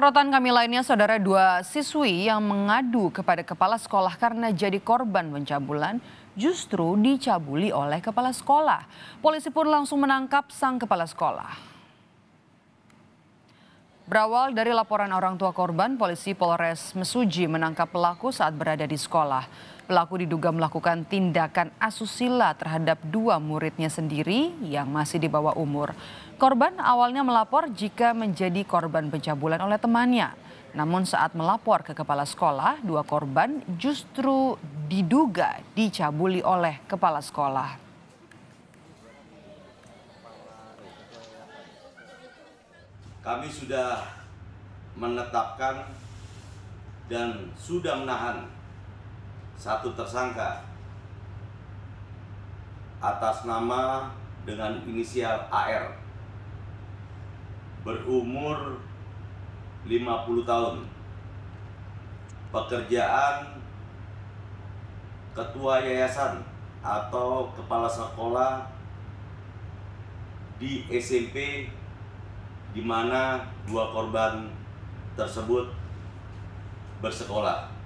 Sorotan kami lainnya, saudara dua siswi yang mengadu kepada kepala sekolah karena jadi korban pencabulan justru dicabuli oleh kepala sekolah. Polisi pun langsung menangkap sang kepala sekolah. Berawal dari laporan orang tua korban, polisi Polres Mesuji menangkap pelaku saat berada di sekolah. Pelaku diduga melakukan tindakan asusila terhadap dua muridnya sendiri yang masih di bawah umur. Korban awalnya melapor jika menjadi korban pencabulan oleh temannya. Namun saat melapor ke kepala sekolah, dua korban justru diduga dicabuli oleh kepala sekolah. kami sudah menetapkan dan sudah menahan satu tersangka atas nama dengan inisial AR berumur 50 tahun pekerjaan ketua yayasan atau kepala sekolah di SMP di mana dua korban tersebut bersekolah